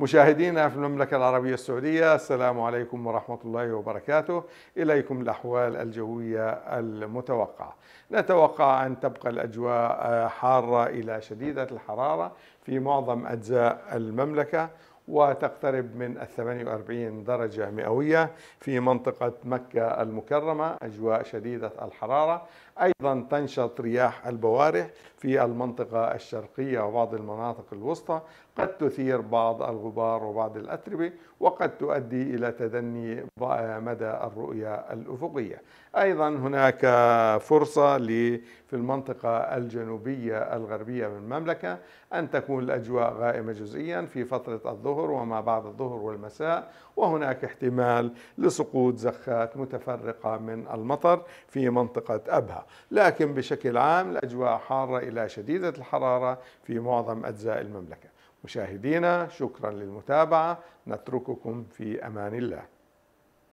مشاهدينا في المملكة العربية السعودية السلام عليكم ورحمة الله وبركاته إليكم الأحوال الجوية المتوقعة نتوقع أن تبقى الأجواء آه، حارة إلى شديدة الحرارة في معظم أجزاء المملكة وتقترب من 48 درجة مئوية في منطقة مكة المكرمة أجواء شديدة الحرارة أيضا تنشط رياح البوارح في المنطقة الشرقية وبعض المناطق الوسطى قد تثير بعض الغبار وبعض الأتربة وقد تؤدي إلى تدني مدى الرؤية الأفقية أيضا هناك فرصة في المنطقة الجنوبية الغربية من المملكة أن تكون الأجواء غائمة جزئيا في فترة الظهر وما بعد الظهر والمساء وهناك احتمال لسقوط زخات متفرقة من المطر في منطقة أبها لكن بشكل عام الأجواء حارة إلى شديدة الحرارة في معظم أجزاء المملكة مشاهدينا شكرا للمتابعة نترككم في أمان الله